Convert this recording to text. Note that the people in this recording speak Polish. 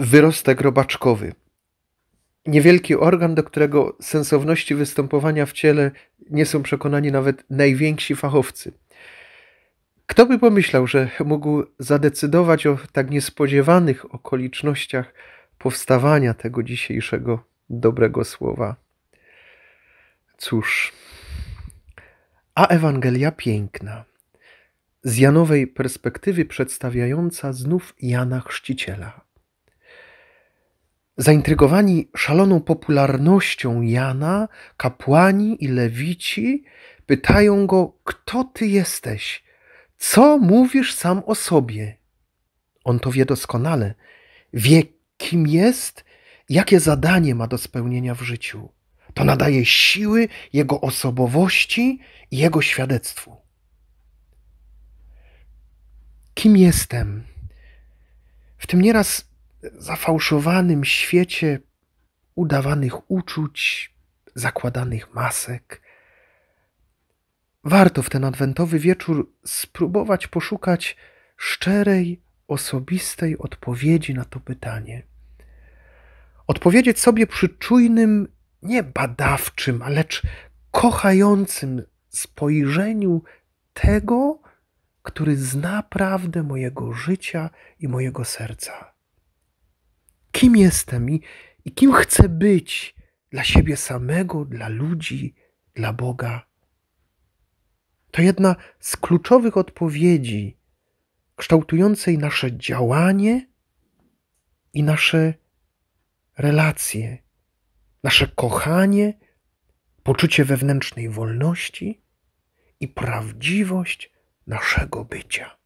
wyrostek robaczkowy. Niewielki organ, do którego sensowności występowania w ciele nie są przekonani nawet najwięksi fachowcy. Kto by pomyślał, że mógł zadecydować o tak niespodziewanych okolicznościach powstawania tego dzisiejszego dobrego słowa? Cóż, a Ewangelia piękna, z Janowej perspektywy przedstawiająca znów Jana Chrzciciela. Zaintrygowani szaloną popularnością Jana, kapłani i lewici pytają go: Kto ty jesteś? Co mówisz sam o sobie? On to wie doskonale. Wie, kim jest, jakie zadanie ma do spełnienia w życiu. To nadaje siły jego osobowości i jego świadectwu. Kim jestem? W tym nieraz zafałszowanym świecie udawanych uczuć, zakładanych masek. Warto w ten adwentowy wieczór spróbować poszukać szczerej, osobistej odpowiedzi na to pytanie. Odpowiedzieć sobie przy czujnym, nie badawczym, lecz kochającym spojrzeniu tego, który zna prawdę mojego życia i mojego serca kim jestem i, i kim chcę być dla siebie samego, dla ludzi, dla Boga. To jedna z kluczowych odpowiedzi kształtującej nasze działanie i nasze relacje, nasze kochanie, poczucie wewnętrznej wolności i prawdziwość naszego bycia.